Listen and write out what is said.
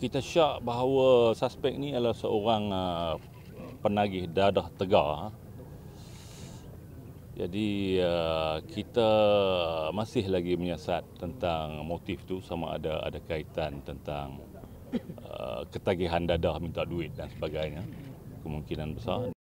kita syak bahawa suspek ni adalah seorang uh, penagih dadah tegar. Jadi uh, kita masih lagi menyiasat tentang motif tu sama ada ada kaitan tentang uh, ketagihan dadah minta duit dan sebagainya. Kemungkinan besar